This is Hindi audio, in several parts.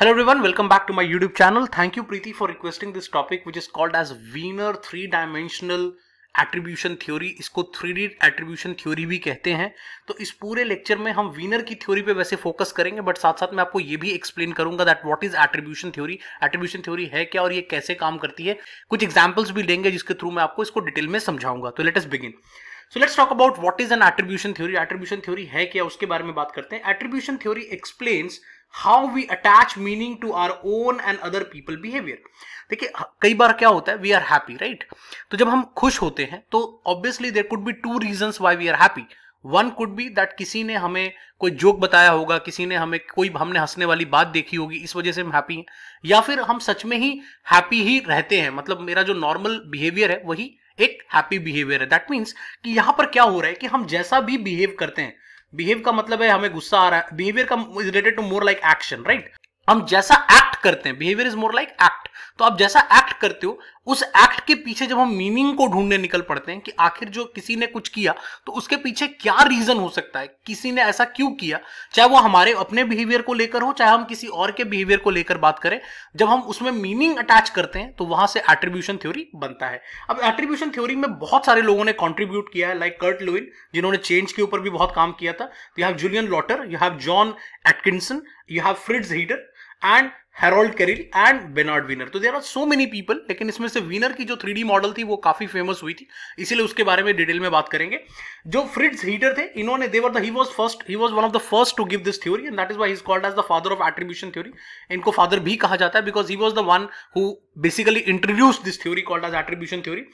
Hello everyone, welcome back to my YouTube channel. Thank you Preeti for requesting this topic which is called as Wiener three-dimensional attribution theory इसको थ्री डी एट्रीब्यूशन थ्योरी भी कहते हैं तो इस पूरे लेक्चर में हम विनर की थ्योरी पे वैसे फोकस करेंगे बट साथ साथ मैं आपको ये भी एक्सप्लेन करूंगा that what is attribution theory attribution theory है क्या और ये कैसे काम करती है कुछ एग्जाम्पल्स भी लेंगे जिसके थ्रू मैं आपको इसको डिटेल में समझाऊंगा तो let's begin so let's talk about what is an attribution theory attribution theory है क्या उसके बारे में बात करते हैं attribution theory explains how we attach meaning to our own and other people behaviour देखिए कई बार क्या होता है वी आर हैप्पी राइट तो जब हम खुश होते हैं तो obviously there could be two reason why we are happy one could be that किसी ने हमें कोई जोक बताया होगा किसी ने हमें कोई हमने हंसने वाली बात देखी होगी इस वजह से हम हैप्पी हैं या फिर हम सच में ही हैप्पी ही रहते हैं मतलब मेरा जो नॉर्मल बिहेवियर है वही एक हैप्पी बिहेवियर है दैट मीन्स कि यहां पर क्या हो रहा है कि हम जैसा भी बिहेव करते हैं बिहेव का मतलब है हमें गुस्सा आ रहा है बिहेवियर का is related to more like action right हम जैसा एक्ट करते हैं behaviour is more like act तो आप जैसा एक्ट करते हो उस एक्ट के पीछे जब हम मीनिंग को ढूंढने निकल पड़ते हैं कि आखिर जो किसी ने कुछ किया तो उसके पीछे क्या रीजन हो सकता है किसी ने ऐसा क्यों किया चाहे वो हमारे अपने बिहेवियर को लेकर हो चाहे हम किसी और के बिहेवियर को लेकर बात करें जब हम उसमें मीनिंग अटैच करते हैं तो वहां से एट्रीब्यूशन थ्योरी बनता है अब एट्रीब्यूशन थ्योरी में बहुत सारे लोगों ने कॉन्ट्रीब्यूट किया है लाइक कर्ट लुइन जिन्होंने चेंज के ऊपर भी बहुत काम किया था you have Julian Rotter you have John Atkinson you have Fritz Heider and Harold Kelley and Bernard Weiner so there are so many people लेकिन इसमें से विनर की जो थ्री मॉडल थी वो काफी फेमस हुई थी इसीलिए उसके बारे में डिटेल में बात करेंगे जो फ्रिड्स हीटर थे इन्होंने they were the he was first he was one of the first to give this theory and that is why is called as the father of attribution theory इनको फादर भी कहा जाता है because he was the one who basically introduce this theory called as attribution theory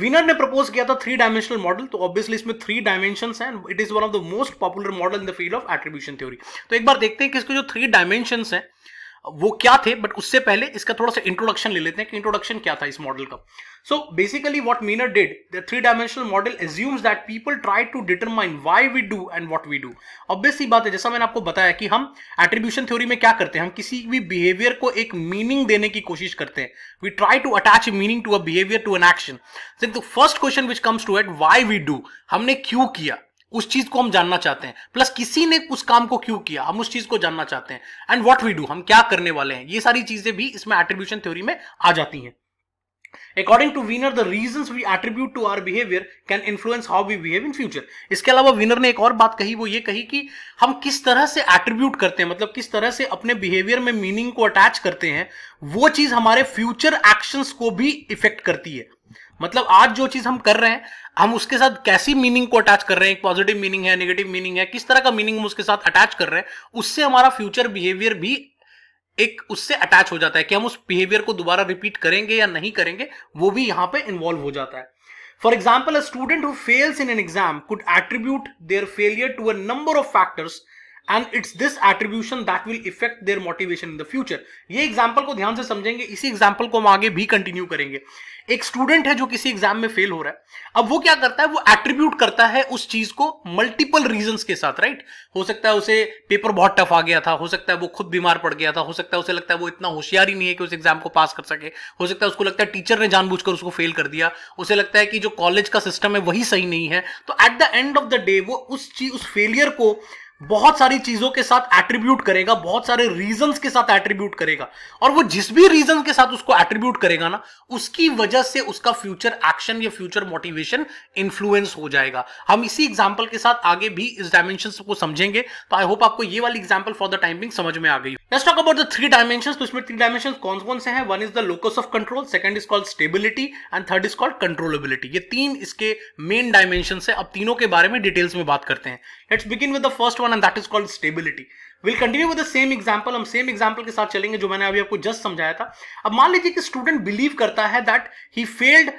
Weiner ने प्रपोज किया था थ्री डायमेंशनल मॉडल तो ऑब्वियसली इसमें थ्री डायमेंशन है it is one of the most popular model in the field of attribution theory तो एक बार देखते हैं कि इसके जो थ्री डायमेंशन है वो क्या थे बट उससे पहले इसका थोड़ा सा इंट्रोडक्शन ले लेते हैं कि इंट्रोडक्शन क्या था इस मॉडल का so basically what Weiner did the three dimensional model assumes that people try to determine why we do and what we do obviously बात है जैसा मैंने आपको बताया कि हम एट्रीब्यूशन थ्योरी में क्या करते हैं हम किसी भी बिहेवियर को एक मीनिंग देने की कोशिश करते हैं we try to attach meaning to a behaviour to an action first question which comes to at why we do हमने क्यों किया उस चीज को हम जानना चाहते हैं प्लस किसी ने उस काम को क्यों किया हम उस चीज को जानना चाहते हैं एंड व्हाट वी डू हम क्या करने वाले हैं ये सारी चीजें भी इसमें एट्रीब्यूशन थ्योरी में आ जाती हैं according to Weiner the reason we attribute to our behaviour can influence how we behave in future इसके अलावा विनर ने एक और बात कही वो ये कही कि हम किस तरह से एट्रीब्यूट करते हैं मतलब किस तरह से अपने बिहेवियर में मीनिंग को अटैच करते हैं वो चीज हमारे फ्यूचर एक्शंस को भी इफेक्ट करती है मतलब आज जो चीज हम कर रहे हैं हम उसके साथ कैसी मीनिंग को अटैच कर रहे हैं एक पॉजिटिव मीनिंग है नेगेटिव मीनिंग है किस तरह का मीनिंग हम उसके साथ अटैच कर रहे हैं उससे हमारा फ्यूचर बिहेवियर भी एक उससे अटैच हो जाता है कि हम उस बिहेवियर को दोबारा रिपीट करेंगे या नहीं करेंगे वो भी यहाँ पे इन्वॉल्व हो जाता है for example a student who fails in an exam could attribute their failure to a number of factors and it's this attribution that will effect their motivation in the future ये एग्जाम्पल को ध्यान से समझेंगे इसी एग्जाम्पल को हम आगे भी कंटिन्यू करेंगे एक स्टूडेंट है जो किसी एग्जाम में फेल हो रहा है अब वो क्या करता है वो एट्रीब्यूट करता है उस चीज को मल्टीपल रीजन के साथ राइट right? हो सकता है उसे पेपर बहुत टफ आ गया था हो सकता है वो खुद बीमार पड़ गया था हो सकता है उसे लगता है वो इतना होशियार ही नहीं है कि उस एग्जाम को पास कर सके हो सकता है उसको लगता है टीचर ने जानबूझकर उसको फेल कर दिया उसे लगता है कि जो कॉलेज का सिस्टम है वही सही नहीं है तो at the end of the day वो उस चीज उस फेलियर को बहुत सारी चीजों के साथ एट्रीब्यूट करेगा बहुत सारे रीजंस के साथ एट्रीब्यूट करेगा और वो जिस भी रीजन के साथ उसको एट्रीब्यूट करेगा ना उसकी वजह से उसका फ्यूचर एक्शन या फ्यूचर मोटिवेशन इन्फ्लुएंस हो जाएगा हम इसी एग्जाम्पल के साथ आगे भी इस डायमेंशन को समझेंगे तो आई होप आपको ये वाली एग्जाम्पल फॉर द टाइमिंग समझ में आ गई let's talk about the three dimensions तो इसमें थ्री कौन कौन से हैं one is the locus of control second is called stability and third is called controllability ये तीन इसके मेन डायमेंशन है अब तीनों के बारे में डिटेल्स में बात करते हैं let's begin with the first one and that is called stability will continue with the same example हम सेम एग्जाम्पल के साथ चलेंगे जो मैंने अभी आपको जस्ट समझाया था अब मान लीजिए कि स्टूडेंट बिलीव करता है that he failed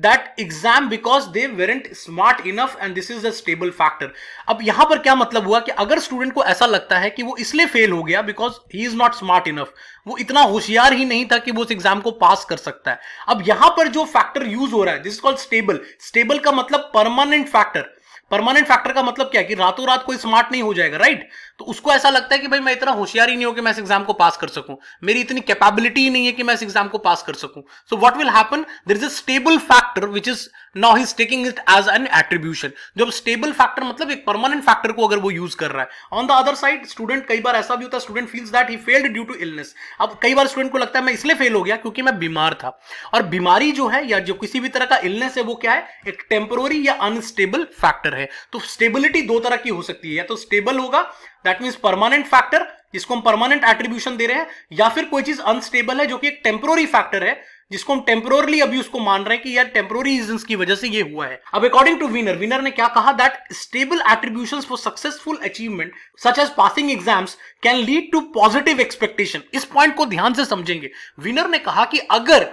that exam because they weren't smart enough and this is a stable factor अब यहां पर क्या मतलब हुआ कि अगर स्टूडेंट को ऐसा लगता है कि वो इसलिए फेल हो गया because he is not smart enough वो इतना होशियार ही नहीं था कि वो उस एग्जाम को पास कर सकता है अब यहां पर जो फैक्टर यूज हो रहा है this is called stable stable का मतलब परमानेंट फैक्टर परमानेंट फैक्टर का मतलब क्या है कि रातों रात कोई स्मार्ट नहीं हो जाएगा राइट तो उसको ऐसा लगता है कि भाई मैं इतना होशियार ही नहीं हो कि मैं इस एग्जाम को पास कर सकूं मेरी इतनी कैपेबिलिटी ही नहीं है कि मैं इस एग्जाम को पास कर सकूं so what will happen there is a stable factor which is now he is taking it as an attribution जब स्टेबल फैक्टर मतलब एक परमानेंट फैक्टर को अगर वो यूज कर रहा है on the other side student कई बार ऐसा भी होता है student feels that he failed due to illness अब कई बार स्टूडेंट को लगता है मैं इसलिए फेल हो गया क्योंकि मैं बीमार था और बीमारी जो है या जो किसी भी तरह का इलनेस है वो क्या है एक टेम्पोरी या अनस्टेबल फैक्टर है तो स्टेबिलिटी दो तरह की हो सकती है या तो स्टेबल होगा दैट मीन्स परमानेंट फैक्टर जिसको हम परमानेंट एट्रीब्यूशन दे रहे हैं या फिर कोई चीज अनस्टेबल है जो कि एक टेम्पोरी फैक्टर है जिसको हम टेम्पोरली अभी उसको मान रहे हैं कि यार टेम्पोरी रीजन की वजह से ये हुआ है अब अकॉर्डिंग टू विनर विनर ने क्या कहा that stable attribution for successful achievement such as passing exams can lead to positive expectation इस पॉइंट को ध्यान से समझेंगे विनर ने कहा कि अगर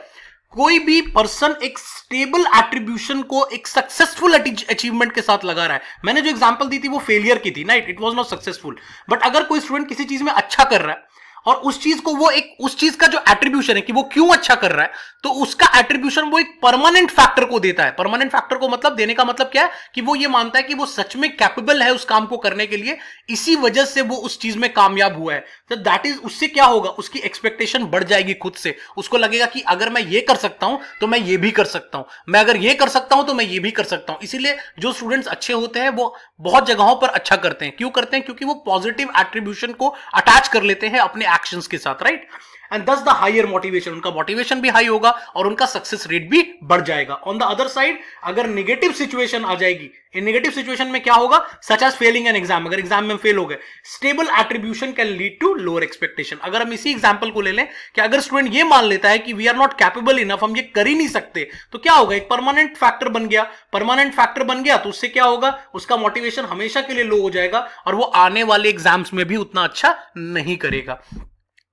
कोई भी पर्सन एक स्टेबल एट्रीब्यूशन को एक सक्सेसफुल अचीवमेंट के साथ लगा रहा है मैंने जो एग्जांपल दी थी वो फेलियर की थी नाइट it it was not successful but अगर कोई स्टूडेंट किसी चीज में अच्छा कर रहा है और उस चीज को वो एक उस चीज का जो एट्रीब्यूशन है कि वो क्यों अच्छा कर रहा है तो उसका एट्रीब्यूशन वो एक परमानेंट फैक्टर को देता है परमानेंट फैक्टर को मतलब देने का मतलब क्या है कि वो ये मानता है कि वो सच में कैपेबल है उस काम को करने के लिए इसी वजह से वो उस चीज में कामयाब हुआ है तो दैट इज उससे क्या होगा उसकी एक्सपेक्टेशन बढ़ जाएगी खुद से उसको लगेगा कि अगर मैं ये कर सकता हूं तो मैं ये भी कर सकता हूं मैं अगर ये कर सकता हूं तो मैं ये भी कर सकता हूं इसीलिए जो स्टूडेंट्स अच्छे होते हैं वो बहुत जगहों पर अच्छा करते हैं क्यों करते हैं क्योंकि वो पॉजिटिव एट्रीब्यूशन को अटैच कर लेते हैं अपने एक्शंस के साथ right right? And thus the higher motivation उनका मोटिवेशन भी हाई होगा और उनका सक्सेस रेट भी बढ़ जाएगा ऑन द अदर साइड अगर निगेटिव सिचुएशन आ जाएगी इन निगेटिव सिचुएशन में क्या होगा such as failing an exam अगर एग्जाम में फेल हो गए stable attribution can lead to lower expectation अगर हम इसी एग्जाम्पल को ले लें कि अगर स्टूडेंट ये मान लेता है कि we are not capable enough हम ये कर ही नहीं सकते तो क्या होगा एक परमानेंट फैक्टर बन गया परमानेंट फैक्टर बन गया तो उससे क्या होगा उसका मोटिवेशन हमेशा के लिए लो हो जाएगा और वो आने वाले एग्जाम्स में भी उतना अच्छा नहीं करेगा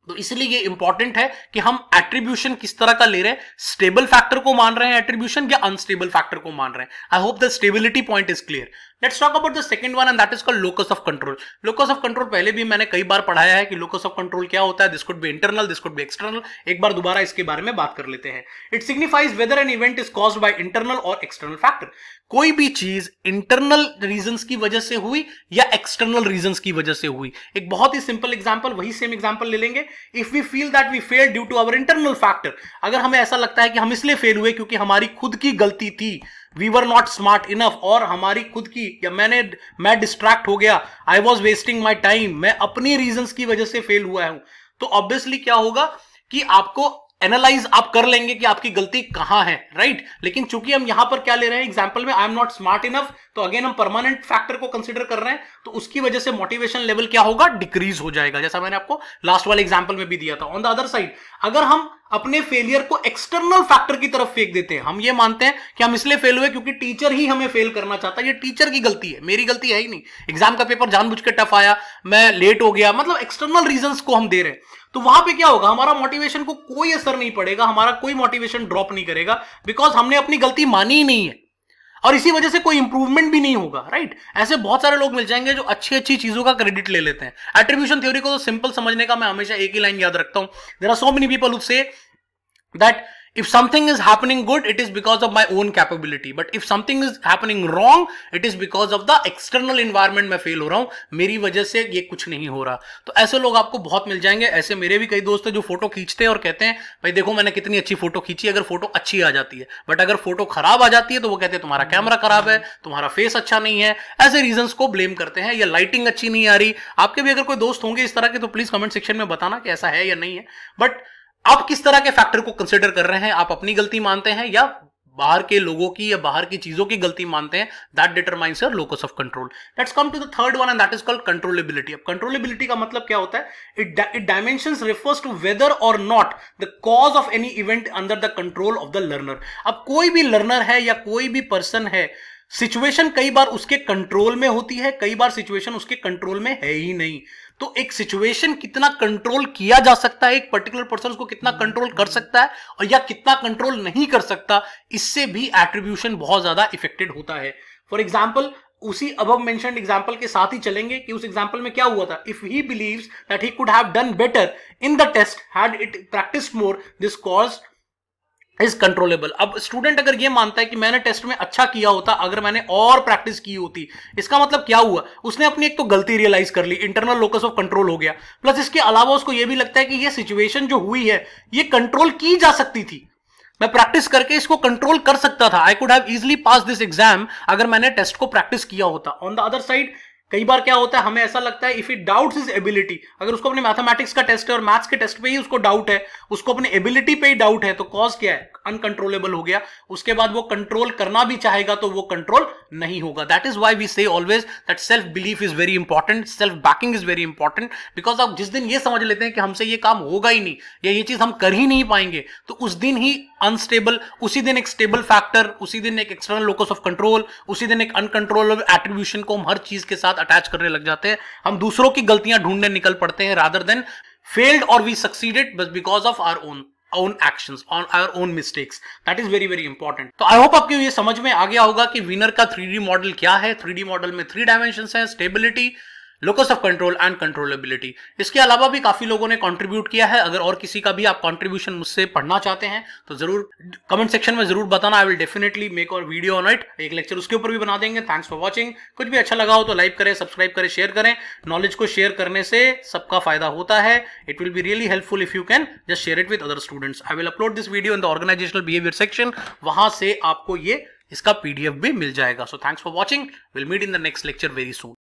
तो इसलिए ये इंपॉर्टेंट है कि हम एट्रीब्यूशन किस तरह का ले रहे हैं स्टेबल फैक्टर को मान रहे हैं एट्रीब्यूशन या अनस्टेबल फैक्टर को मान रहे हैं I hope the stability point is clear let's talk about the second one and that is called locus of control locus of control पहले भी मैंने कई बार पढ़ाया है कि लोकस ऑफ कंट्रोल क्या होता है this could be internal this could be external एक बार दोबारा इसके बारे में बात कर लेते हैं it signifies whether an event is cause by internal or external factor कोई भी चीज इंटरनल रीजन की वजह से हुई या एक्सटर्नल रीजन की वजह से हुई एक बहुत ही सिंपल एग्जाम्पल वही सेम एग्जाम्पल ले लेंगे if we feel that we fail due to our internal factor अगर हमें ऐसा लगता है कि हम इसलिए फेल हुए क्योंकि हमारी खुद की गलती थी we were not smart enough और हमारी खुद की या मैंने मैं डिस्ट्रैक्ट हो गया I was wasting my time मैं अपनी रीजन की वजह से फेल हुआ हूं तो ऑब्वियसली क्या होगा कि आपको एनालाइज आप कर लेंगे कि आपकी गलती कहां है राइट right? लेकिन चूंकि हम यहां पर क्या ले रहे हैं एग्जाम्पल में I am not smart enough तो अगेन हम परमानेंट फैक्टर को कंसिडर कर रहे हैं तो उसकी वजह से मोटिवेशन लेवल क्या होगा डिक्रीज हो जाएगा जैसा मैंने आपको लास्ट वाले एग्जाम्पल में भी दिया था ऑन द अदर साइड अगर हम अपने फेलियर को एक्सटर्नल फैक्टर की तरफ फेंक देते हैं हम ये मानते हैं कि हम इसलिए फेल हुए क्योंकि टीचर ही हमें फेल करना चाहता है ये टीचर की गलती है मेरी गलती है ही नहीं एग्जाम का पेपर जानबूझ के टफ आया मैं लेट हो गया मतलब एक्सटर्नल रीजंस को हम दे रहे हैं तो वहां पे क्या होगा हमारा मोटिवेशन को कोई असर नहीं पड़ेगा हमारा कोई मोटिवेशन ड्रॉप नहीं करेगा बिकॉज हमने अपनी गलती मानी ही नहीं है और इसी वजह से कोई इंप्रूवमेंट भी नहीं होगा राइट ऐसे बहुत सारे लोग मिल जाएंगे जो अच्छी अच्छी चीजों का क्रेडिट ले लेते हैं एट्रीब्यूशन थ्योरी को तो सिंपल समझने का मैं हमेशा एक ही लाइन याद रखता हूं there are so many people say that if something is happening good it is because of my own capability but if something is happening wrong it is because of the external environment मैं फेल हो रहा हूं मेरी वजह से ये कुछ नहीं हो रहा तो ऐसे लोग आपको बहुत मिल जाएंगे ऐसे मेरे भी कई दोस्त है जो फोटो खींचते हैं और कहते हैं भाई देखो मैंने कितनी अच्छी फोटो खींची अगर फोटो अच्छी आ जाती है बट अगर फोटो खराब आ जाती है तो वो कहते हैं तुम्हारा कैमरा खराब है तुम्हारा फेस अच्छा नहीं है ऐसे रीजन को ब्लेम करते हैं या लाइटिंग अच्छी नहीं आ रही आपके भी अगर कोई दोस्त होंगे इस तरह के तो प्लीज कमेंट सेक्शन में बताना कि ऐसा है या नहीं है बट आप किस तरह के फैक्टर को कंसिडर कर रहे हैं आप अपनी गलती मानते हैं या बाहर के लोगों की या बाहर की चीजों की गलती मानते हैं that determines your locus of control let's come to the third one and that is called controllability अब कंट्रोलेबिलिटी का मतलब क्या होता है it it dimension refers to whether or not the cause of any event under the control of the learner अब कोई भी लर्नर है या कोई भी पर्सन है सिचुएशन कई बार उसके कंट्रोल में होती है कई बार सिचुएशन उसके कंट्रोल में है ही नहीं तो एक सिचुएशन कितना कंट्रोल किया जा सकता है एक पर्टिकुलर पर्सन उसको कितना हम्म। कंट्रोल कर सकता है और या कितना कंट्रोल नहीं कर सकता इससे भी एट्रीब्यूशन बहुत ज्यादा इफेक्टेड होता है फॉर एग्जाम्पल उसी अब मेंशन एग्जाम्पल के साथ ही चलेंगे कि उस एग्जाम्पल में क्या हुआ था if he believes that he could have done better in the test had it practice more this cause is controllable अब स्टूडेंट अगर ये मानता है कि मैंने टेस्ट में अच्छा किया होता अगर मैंने और प्रैक्टिस की होती इसका मतलब क्या हुआ उसने अपनी एक तो गलती रियलाइज कर ली इंटरनल लोकस ऑफ कंट्रोल हो गया प्लस इसके अलावा उसको ये भी लगता है कि ये सिचुएशन जो हुई है ये कंट्रोल की जा सकती थी मैं प्रैक्टिस करके इसको कंट्रोल कर सकता था I could have easily pass this exam अगर मैंने टेस्ट को प्रैक्टिस किया होता ऑन द अदर साइड कई बार क्या होता है हमें ऐसा लगता है if it doubt is ability अगर उसको अपने मैथमेटिक्स का टेस्ट है और मैथ्स के टेस्ट पे ही उसको डाउट है उसको अपने एबिलिटी पे ही डाउट है तो कॉज क्या है अनकंट्रोलेबल हो गया उसके बाद वो कंट्रोल करना भी चाहेगा तो वो कंट्रोल नहीं होगा that is why we say always that self belief is very important self backing is very important because आप जिस दिन ये समझ लेते हैं कि हमसे ये काम होगा ही नहीं या ये चीज हम कर ही नहीं पाएंगे तो उस दिन ही अनस्टेबल उसी दिन एक स्टेबल फैक्टर उसी दिन एक एक्सटर्नल लोकस ऑफ कंट्रोल उसी दिन एक अनकंट्रोलेबल एट्रीब्यूशन को हम हर चीज के साथ साथ अटैच करने लग जाते हैं हम दूसरों की गलतियां ढूंढने निकल पड़ते हैं rather than failed or we succeeded बस because of our own own actions on our own mistakes that is very very important तो आई होप आपको ये समझ में आ गया होगा कि विनर का थ्री मॉडल क्या है थ्री मॉडल में थ्री डायमेंशन है stability locus of control and controllability इसके अलावा भी काफी लोगों ने कंट्रीब्यूट किया है अगर और किसी का भी आप कंट्रीब्यूशन मुझसे पढ़ना चाहते हैं तो जरूर कमेंट सेक्शन में जरूर बताना आई विल डेफिनेटली मेक और वीडियो ऑन इट एक लेक्चर उसके ऊपर भी बना देंगे थैंक्स फॉर वॉचिंग कुछ भी अच्छा लगा हो तो लाइक करें सब्सक्राइब करें शेयर करें नॉलेज को शेयर करने से सबका फायदा होता है it will be really helpful if you can just share it with other students I will upload this video in the organisational behaviour section वहां से आपको ये इसका पीडीएफ भी मिल जाएगा so thanks for watching will meet in the next lecture very soon